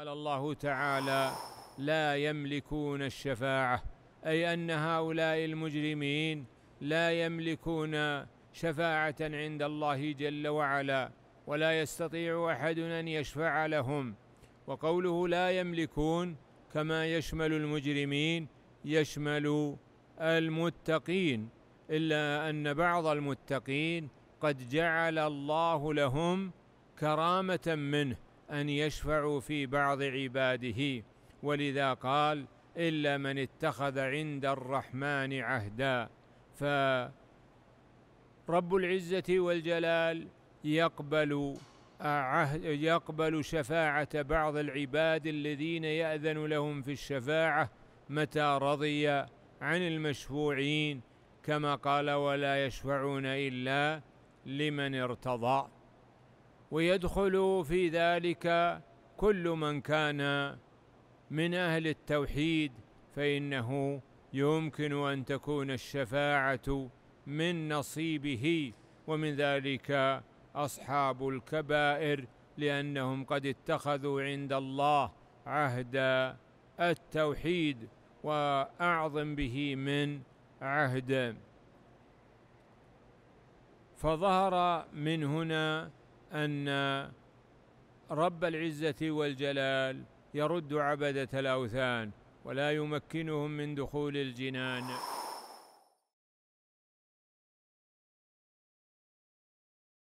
قال الله تعالى لا يملكون الشفاعة أي أن هؤلاء المجرمين لا يملكون شفاعة عند الله جل وعلا ولا يستطيع أحد أن يشفع لهم وقوله لا يملكون كما يشمل المجرمين يشمل المتقين إلا أن بعض المتقين قد جعل الله لهم كرامة منه أن يشفعوا في بعض عباده ولذا قال إلا من اتخذ عند الرحمن عهدا فرب العزة والجلال يقبل عهد يقبل شفاعة بعض العباد الذين يأذن لهم في الشفاعة متى رضي عن المشفوعين كما قال ولا يشفعون إلا لمن ارتضى ويدخل في ذلك كل من كان من اهل التوحيد فانه يمكن ان تكون الشفاعه من نصيبه ومن ذلك اصحاب الكبائر لانهم قد اتخذوا عند الله عهد التوحيد واعظم به من عهد فظهر من هنا أن رب العزة والجلال يرد عبدة الأوثان ولا يمكنهم من دخول الجنان